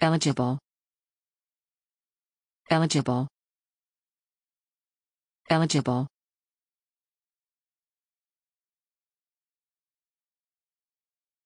Eligible. Eligible. Eligible.